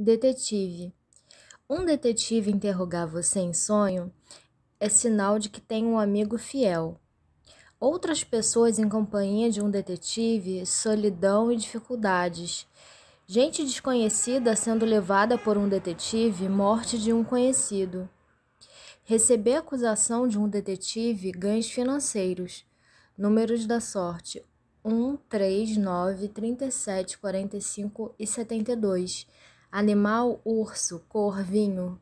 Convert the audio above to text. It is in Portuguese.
Detetive. Um detetive interrogar você em sonho é sinal de que tem um amigo fiel. Outras pessoas em companhia de um detetive, solidão e dificuldades. Gente desconhecida sendo levada por um detetive, morte de um conhecido. Receber acusação de um detetive, ganhos financeiros. Números da sorte: 1, 3, 9, 37, 45 e 72. Animal, urso, cor, vinho,